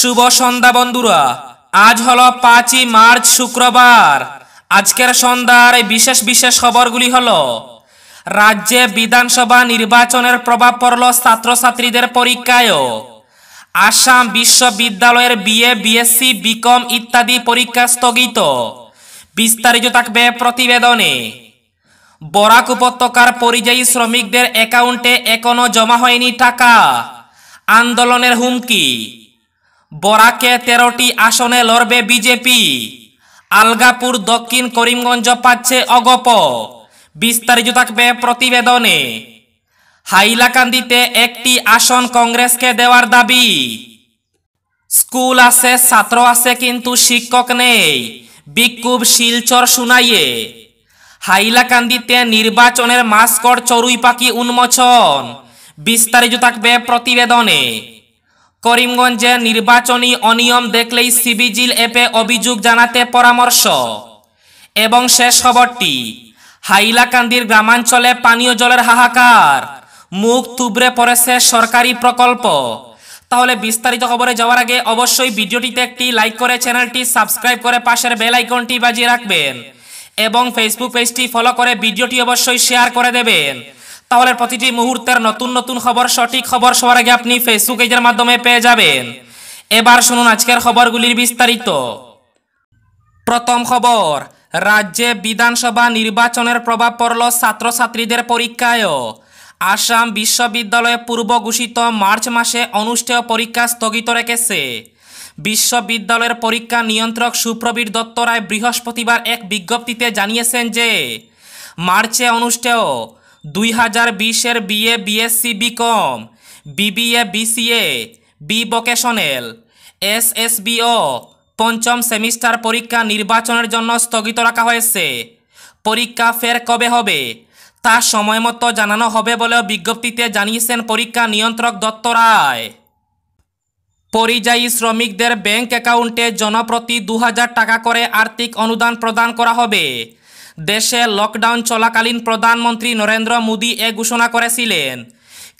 শুভ সন্ধ্যা বন্ধুরা আজ হলো পাঁচই মার্চ শুক্রবার আজকের সন্ধ্যার বিশেষ বিশেষ খবরগুলি হল রাজ্যে বিধানসভা নির্বাচনের প্রভাব পড়ল ছাত্রছাত্রীদের পরীক্ষায়ও আসাম বিশ্ববিদ্যালয়ের বিএ বিএসসি বিকম ইত্যাদি পরীক্ষা স্থগিত বিস্তারিত থাকবে প্রতিবেদনে বরাক উপত্যকার পরিযায়ী শ্রমিকদের অ্যাকাউন্টে এখনও জমা হয়নি টাকা আন্দোলনের হুমকি বরাকে তেরোটি আসনে লড়বে বিজেপি আলগাপুর দক্ষিণ করিমগঞ্জ পাচ্ছে অগপ বিস্তারিত থাকবে প্রতিবেদনে হাইলাকান্দিতে একটি আসন কংগ্রেসকে দেওয়ার দাবি স্কুল আছে ছাত্র আছে কিন্তু শিক্ষক নেই বিক্ষোভ শিলচর শুনাইয়ে হাইলাকান্দিতে নির্বাচনের মাস্কট চড়ুই পাখি উন্মোচন বিস্তারিত থাকবে প্রতিবেদনে করিমগঞ্জে নির্বাচনী অনিয়ম দেখলেই সিবিজিল অ্যাপে অভিযোগ জানাতে পরামর্শ এবং শেষ খবরটি হাইলাকান্দির গ্রামাঞ্চলে পানীয় জলের হাহাকার মুখ তুবড়ে পড়েছে সরকারি প্রকল্প তাহলে বিস্তারিত খবরে যাওয়ার আগে অবশ্যই ভিডিওটিতে একটি লাইক করে চ্যানেলটি সাবস্ক্রাইব করে পাশের বেল আইকনটি বাজিয়ে রাখবেন এবং ফেসবুক পেজটি ফলো করে ভিডিওটি অবশ্যই শেয়ার করে দেবেন তাহলে প্রতিটি মুহূর্তের নতুন নতুন খবর সঠিক খবর সবার আগে আপনি ফেসবুক এজের মাধ্যমে পেয়ে যাবেন এবার শুনুন আজকের খবরগুলির বিস্তারিত প্রথম খবর রাজ্যে বিধানসভা নির্বাচনের প্রভাব পড়ল ছাত্রছাত্রীদের পরীক্ষায় আসাম বিশ্ববিদ্যালয়ে পূর্ব ঘোষিত মার্চ মাসে অনুষ্ঠেয় পরীক্ষা স্থগিত রেখেছে বিশ্ববিদ্যালয়ের পরীক্ষা নিয়ন্ত্রক সুপ্রবীর দত্ত রায় বৃহস্পতিবার এক বিজ্ঞপ্তিতে জানিয়েছেন যে মার্চে অনুষ্ঠেয় দুই হাজার বিশের BA BSc BCom BBA BCA B vocational এসএসবিও পঞ্চম সেমিস্টার পরীক্ষা নির্বাচনের জন্য স্থগিত রাখা হয়েছে পরীক্ষা ফের কবে হবে তা সময়মতো জানানো হবে বলেও বিজ্ঞপ্তিতে জানিয়েছেন পরীক্ষা নিয়ন্ত্রক দত্ত রায় পরিযায়ী শ্রমিকদের ব্যাংক অ্যাকাউন্টে জনপ্রতি দু টাকা করে আর্থিক অনুদান প্রদান করা হবে দেশে লকডাউন চলাকালীন প্রধানমন্ত্রী নরেন্দ্র মোদী এ ঘোষণা করেছিলেন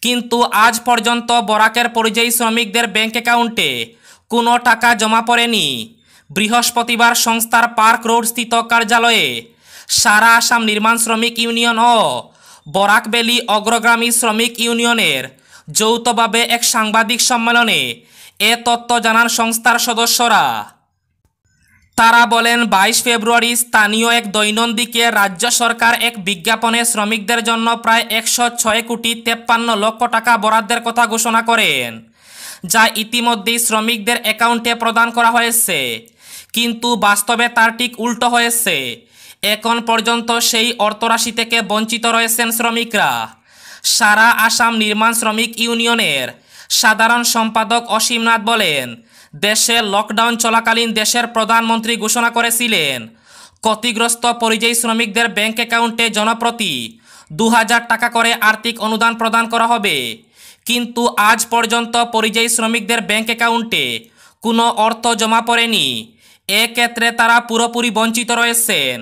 কিন্তু আজ পর্যন্ত বরাকের পরিযায়ী শ্রমিকদের ব্যাংক অ্যাকাউন্টে কোনো টাকা জমা পড়েনি বৃহস্পতিবার সংস্থার পার্ক রোড স্থিত কার্যালয়ে সারা আসাম নির্মাণ শ্রমিক ইউনিয়ন ও বরাকবেলি অগ্রগামী শ্রমিক ইউনিয়নের যৌথভাবে এক সাংবাদিক সম্মেলনে এ তথ্য জানান সংস্থার সদস্যরা তারা বলেন বাইশ ফেব্রুয়ারি স্থানীয় এক দৈনন্দিকে রাজ্য সরকার এক বিজ্ঞাপনে শ্রমিকদের জন্য প্রায় একশো ছয় কোটি তেপ্পান্ন লক্ষ টাকা বরাদ্দের কথা ঘোষণা করেন যা ইতিমধ্যেই শ্রমিকদের অ্যাকাউন্টে প্রদান করা হয়েছে কিন্তু বাস্তবে তার ঠিক উল্টো হয়েছে এখন পর্যন্ত সেই অর্থরাশি থেকে বঞ্চিত রয়েছেন শ্রমিকরা সারা আসাম নির্মাণ শ্রমিক ইউনিয়নের সাধারণ সম্পাদক অসীমনাথ বলেন দেশে লকডাউন চলাকালীন দেশের প্রধানমন্ত্রী ঘোষণা করেছিলেন ক্ষতিগ্রস্ত পরিযায়ী শ্রমিকদের ব্যাংক অ্যাকাউন্টে জনপ্রতি দু টাকা করে আর্থিক অনুদান প্রদান করা হবে কিন্তু আজ পর্যন্ত পরিযায়ী শ্রমিকদের ব্যাংক অ্যাকাউন্টে কোনো অর্থ জমা পড়েনি এক্ষেত্রে তারা পুরোপুরি বঞ্চিত রয়েছেন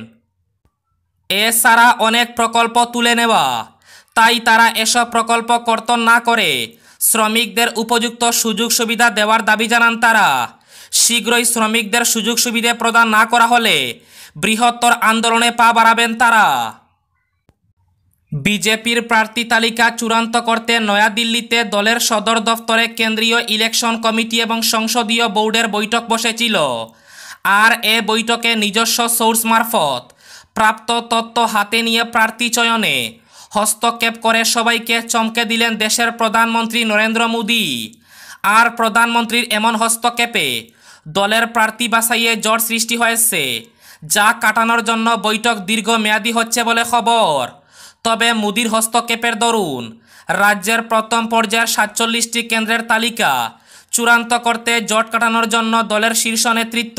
এছাড়া অনেক প্রকল্প তুলে নেওয়া তাই তারা এসব প্রকল্প কর্তন না করে শ্রমিকদের উপযুক্ত সুযোগ সুবিধা দেওয়ার দাবি জানান তারা শীঘ্রই শ্রমিকদের সুযোগ সুবিধা প্রদান না করা হলে বৃহত্তর আন্দোলনে পা বাড়াবেন তারা বিজেপির প্রার্থী তালিকা চূড়ান্ত করতে নয়াদিল্লিতে দলের সদর দফতরে কেন্দ্রীয় ইলেকশন কমিটি এবং সংসদীয় বোর্ডের বৈঠক বসেছিল আর এ বৈঠকে নিজস্ব সোর্স মারফত প্রাপ্ত তথ্য হাতে নিয়ে প্রার্থী চয়নে হস্তক্ষেপ করে সবাইকে চমকে দিলেন দেশের প্রধানমন্ত্রী নরেন্দ্র মোদী আর প্রধানমন্ত্রীর এমন হস্তক্ষেপে দলের প্রার্থী বাছাইয়ে জট সৃষ্টি হয়েছে যা কাটানোর জন্য বৈঠক দীর্ঘমেয়াদী হচ্ছে বলে খবর তবে মোদির হস্তক্ষেপের দরুন রাজ্যের প্রথম পর্যায়ের সাতচল্লিশটি কেন্দ্রের তালিকা চূড়ান্ত করতে জট কাটানোর জন্য দলের শীর্ষ নেতৃত্ব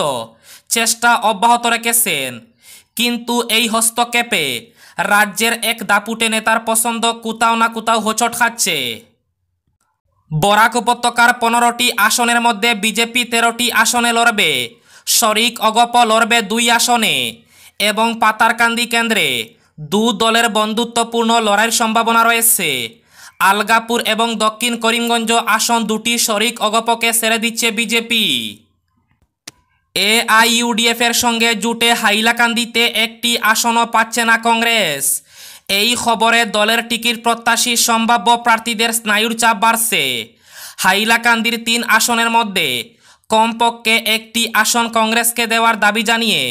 চেষ্টা অব্যাহত রেখেছেন কিন্তু এই হস্তক্ষেপে রাজ্যের এক দাপুটে নেতার পছন্দ কোথাও না কোথাও হোচট খাচ্ছে বরাক উপত্যকার পনেরোটি আসনের মধ্যে বিজেপি তেরোটি আসনে লড়বে শরিক অগপ লড়বে দুই আসনে এবং পাতারকান্দি কেন্দ্রে দু দলের বন্ধুত্বপূর্ণ লড়াইয়ের সম্ভাবনা রয়েছে আলগাপুর এবং দক্ষিণ করিমগঞ্জ আসন দুটি শরিক অগপকে সেরে দিচ্ছে বিজেপি এআইইউডিএফের সঙ্গে জুটে হাইলাকান্দিতে একটি আসনও পাচ্ছে না কংগ্রেস এই খবরে দলের টিকিট প্রত্যাশী সম্ভাব্য প্রার্থীদের স্নায়ুর চাপ বাড়ছে হাইলাকান্দির তিন আসনের মধ্যে কমপক্ষে একটি আসন কংগ্রেসকে দেওয়ার দাবি জানিয়ে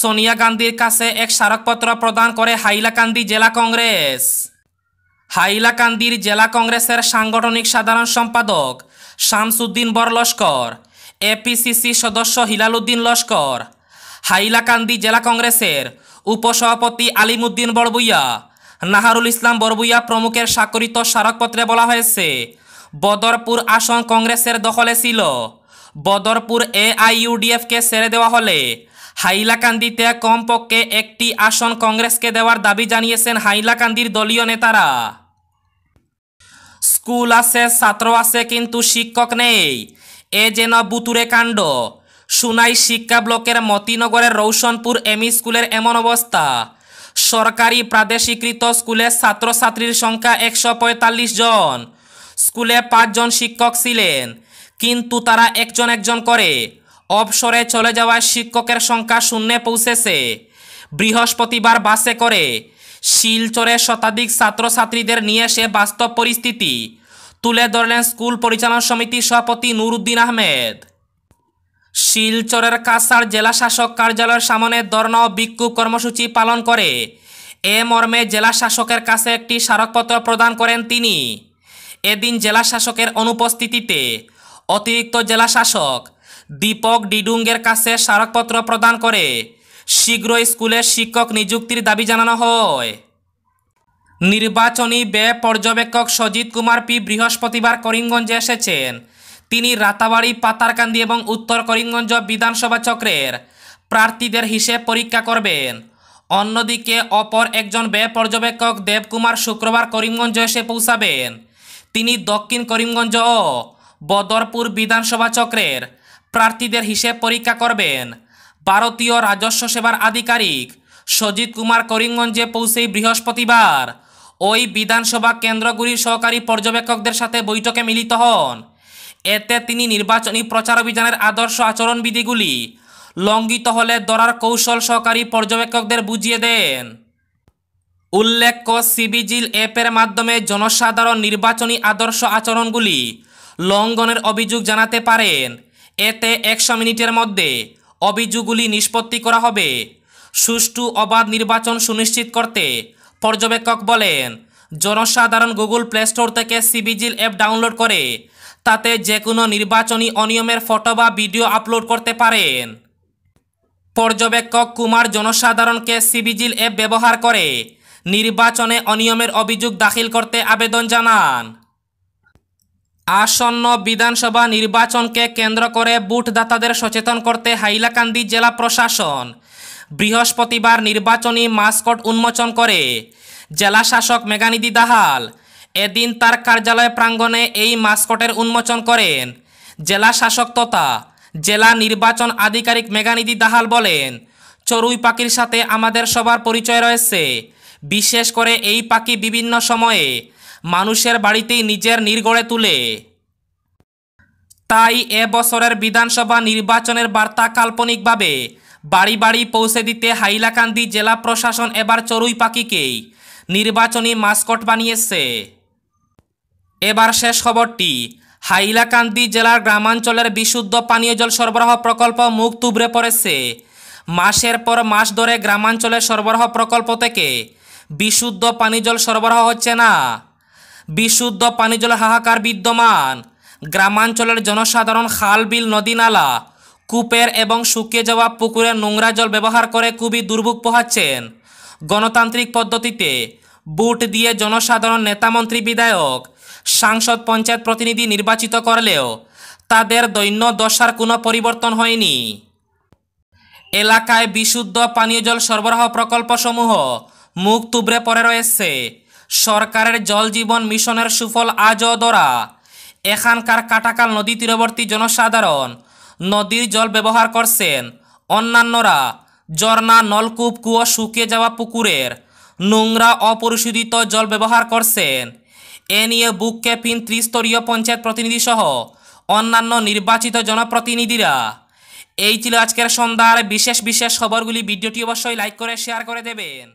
সোনিয়া গান্ধীর কাছে এক স্মারকপত্র প্রদান করে হাইলাকান্দি জেলা কংগ্রেস হাইলাকান্দির জেলা কংগ্রেসের সাংগঠনিক সাধারণ সম্পাদক শামসুদ্দিন বরলস্কর এপিসিসি সদস্য হিলালুদ্দিন লস্কর হাইলাকান্দি জেলা কংগ্রেসের উপসভাপতি আলিমুদ্দিন বড়বুইয়া নাহারুল ইসলাম বড়বুইয়া প্রমুখের স্বাক্ষরিত স্মারকপত্রে বলা হয়েছে বদরপুর আসন কংগ্রেসের দখলে ছিল বদরপুর এআইইউডিএফকে ছেড়ে দেওয়া হলে হাইলাকান্দিতে কমপক্ষে একটি আসন কংগ্রেসকে দেওয়ার দাবি জানিয়েছেন হাইলাকান্দির দলীয় নেতারা স্কুল আছে ছাত্র আছে কিন্তু শিক্ষক নেই এ যেন বুতুরে কাণ্ড সুনাই শিক্ষা ব্লকের মতিনগরের রৌশনপুর এম স্কুলের এমন অবস্থা সরকারি প্রাদেশিকৃত স্কুলে ছাত্রছাত্রীর সংখ্যা একশো পঁয়তাল্লিশ জন স্কুলে পাঁচজন শিক্ষক ছিলেন কিন্তু তারা একজন একজন করে অবসরে চলে যাওয়ায় শিক্ষকের সংখ্যা শূন্যে পৌঁছেছে বৃহস্পতিবার বাসে করে শিলচরে শতাধিক ছাত্রছাত্রীদের নিয়ে সে বাস্তব পরিস্থিতি তুলে ধরলেন স্কুল পরিচালনা সমিতির সভাপতি নুরুদ্দিন আহমেদ শিলচরের কাছাড় জেলা শাসক কার্যালয়ের সামনে ধর্ণা বিক্ষোভ কর্মসূচি পালন করে এ মর্মে জেলা শাসকের কাছে একটি স্মারকপত্র প্রদান করেন তিনি এদিন জেলা শাসকের অনুপস্থিতিতে অতিরিক্ত জেলা শাসক দীপক ডিডুঙ্গের কাছে স্মারকপত্র প্রদান করে শীঘ্রই স্কুলের শিক্ষক নিযুক্তির দাবি জানানো হয় নির্বাচনী ব্যয় পর্যবেক্ষক সজিত কুমার পি বৃহস্পতিবার করিমগঞ্জে এসেছেন তিনি রাতাবাড়ি পাতারকান্দি এবং উত্তর করিমগঞ্জ বিধানসভা চক্রের প্রার্থীদের হিসেব পরীক্ষা করবেন অন্যদিকে অপর একজন ব্যয় পর্যবেক্ষক দেবকুমার শুক্রবার করিমগঞ্জ এসে পৌঁছাবেন তিনি দক্ষিণ করিমগঞ্জ ও বদরপুর বিধানসভা চক্রের প্রার্থীদের হিসেব পরীক্ষা করবেন ভারতীয় রাজস্ব সেবার আধিকারিক সজিত কুমার করিমগঞ্জে পৌঁছেই বৃহস্পতিবার ওই বিধানসভা কেন্দ্রগুলির সহকারী পর্যবেক্ষকদের সাথে বৈঠকে মিলিত হন এতে তিনি নির্বাচনী প্রচার অভিযানের আদর্শ আচরণবিধিগুলি লঙ্ঘিত হলে দরার কৌশল সহকারী পর্যবেক্ষকদের বুঝিয়ে দেন উল্লেখ্য সিবিজিল অ্যাপের মাধ্যমে জনসাধারণ নির্বাচনী আদর্শ আচরণগুলি লঙ্ঘনের অভিযোগ জানাতে পারেন এতে একশো মিনিটের মধ্যে অভিযোগগুলি নিষ্পত্তি করা হবে সুষ্ঠু অবাধ নির্বাচন সুনিশ্চিত করতে পর্যবেক্ষক বলেন জনসাধারণ গুগল প্লে স্টোর থেকে সিবিজিল অ্যাপ ডাউনলোড করে তাতে যে কোনো নির্বাচনী অনিয়মের ফটো বা ভিডিও আপলোড করতে পারেন পর্যবেক্ষক কুমার জনসাধারণকে সিবিজিল অ্যাপ ব্যবহার করে নির্বাচনে অনিয়মের অভিযোগ দাখিল করতে আবেদন জানান আসন্ন বিধানসভা নির্বাচনকে কেন্দ্র করে বুথদাতাদের সচেতন করতে হাইলাকান্দি জেলা প্রশাসন বৃহস্পতিবার নির্বাচনী মাস্কট উন্মোচন করে জেলা শাসক মেঘানিধি দাহাল এদিন তার কার্যালয় প্রাঙ্গণে এই মাস্কটের উন্মোচন করেন জেলা শাসক তথা জেলা নির্বাচন আধিকারিক মেঘানিধি দাহাল বলেন চড়ুই পাখির সাথে আমাদের সবার পরিচয় রয়েছে বিশেষ করে এই পাখি বিভিন্ন সময়ে মানুষের বাড়িতেই নিজের নির্গড়ে তুলে তাই এবছরের বিধানসভা নির্বাচনের বার্তা কাল্পনিকভাবে বাড়ি বাড়ি পৌঁছে দিতে হাইলাকান্দি জেলা প্রশাসন এবার চড়ুই পাখিকেই নির্বাচনী মাস্কট বানিয়েছে এবার শেষ খবরটি হাইলাকান্দি জেলার গ্রামাঞ্চলের বিশুদ্ধ পানীয় জল সরবরাহ প্রকল্প মুখ তুবড়ে পড়েছে মাসের পর মাস ধরে গ্রামাঞ্চলের সরবরাহ প্রকল্প থেকে বিশুদ্ধ জল সরবরাহ হচ্ছে না বিশুদ্ধ জল হাহাকার বিদ্যমান গ্রামাঞ্চলের জনসাধারণ খাল বিল নদী নালা কূপের এবং শুকিয়ে যাওয়া পুকুরে নোংরা জল ব্যবহার করে খুবই দুর্ভোগ পোহাচ্ছেন গণতান্ত্রিক পদ্ধতিতে বুট দিয়ে জনসাধারণ নেতামন্ত্রী বিধায়ক সাংসদ পঞ্চায়েত প্রতিনিধি নির্বাচিত করলেও তাদের দৈন্য দশার কোনো পরিবর্তন হয়নি এলাকায় বিশুদ্ধ পানীয় জল সরবরাহ প্রকল্পসমূহ মুখ তুবড়ে পড়ে রয়েছে সরকারের জল জীবন মিশনের সুফল আজও দরা এখানকার কাটাকাল নদী তীরবর্তী জনসাধারণ নদীর জল ব্যবহার করছেন অন্যান্যরা ঝর্ণা নলকূপ কুয়ো শুকিয়ে যাওয়া পুকুরের নোংরা অপরিশোধিত জল ব্যবহার করছেন এ নিয়ে বুক ক্যাপিন ত্রিস্তরীয় পঞ্চায়েত প্রতিনিধিসহ অন্যান্য নির্বাচিত জনপ্রতিনিধিরা এই ছিল আজকের সন্ধ্যার বিশেষ বিশেষ খবরগুলি ভিডিওটি অবশ্যই লাইক করে শেয়ার করে দেবেন